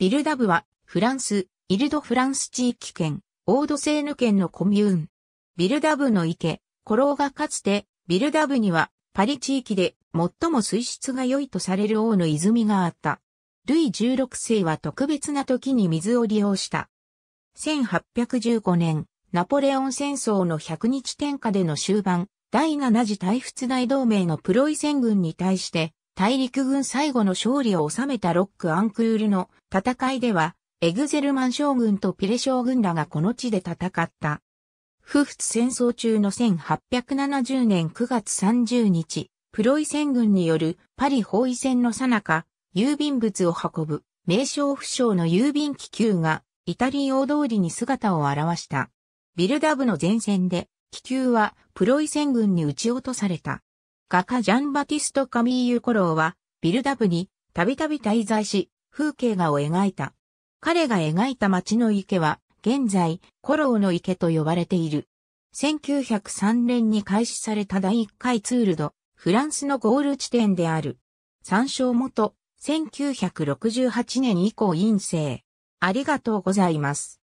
ビルダブは、フランス、イルド・フランス地域圏、オードセーヌ県のコミューン。ビルダブの池、コローがかつて、ビルダブには、パリ地域で最も水質が良いとされる王の泉があった。ルイ16世は特別な時に水を利用した。1815年、ナポレオン戦争の100日天下での終盤、第7次大仏大同盟のプロイセン軍に対して、大陸軍最後の勝利を収めたロック・アンクールの戦いでは、エグゼルマン将軍とピレ将軍らがこの地で戦った。不仏戦争中の1870年9月30日、プロイセン軍によるパリ包囲戦の最中、郵便物を運ぶ名称不詳の郵便気球がイタリア通りに姿を現した。ビルダブの前線で気球はプロイセン軍に撃ち落とされた。画家ジャンバティスト・カミーユ・コローは、ビルダブにたびたび滞在し、風景画を描いた。彼が描いた街の池は、現在、コローの池と呼ばれている。1903年に開始された第1回ツールド、フランスのゴール地点である。参照元、1968年以降陰性。ありがとうございます。